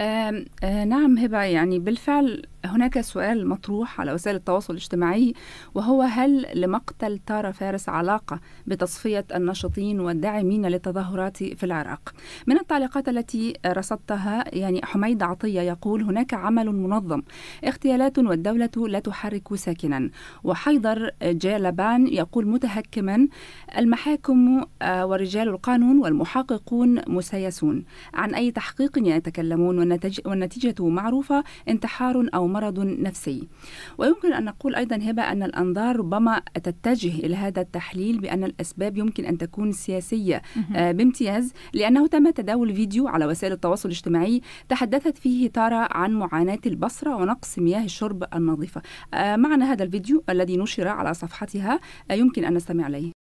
آه آه نعم هبة يعني بالفعل هناك سؤال مطروح على وسائل التواصل الاجتماعي وهو هل لمقتل تارا فارس علاقة بتصفية الناشطين والداعمين للتظاهرات في العراق من التعليقات التي رصدتها يعني حميد عطية يقول هناك عمل منظم اغتيالات والدولة لا تحرك ساكنا وحيدر جالبان يقول متهكما المحاكم آه، ورجال القانون والمحققون مسيسون عن أي تحقيق يتكلمون والنتج والنتيجة معروفة انتحار أو مرض نفسي ويمكن أن نقول أيضا هبة أن الأنظار ربما تتجه إلى هذا التحليل بأن الأسباب يمكن أن تكون سياسية آه، بامتياز لأنه تم تداول فيديو على وسائل التواصل الاجتماعي تحدثت فيه تارا عن معاناة البصرة ونقص مياه الشرب النظيفة آه، معنى هذا الفيديو الذي نشر على صفحتها آه، يمكن أن نستمع إليه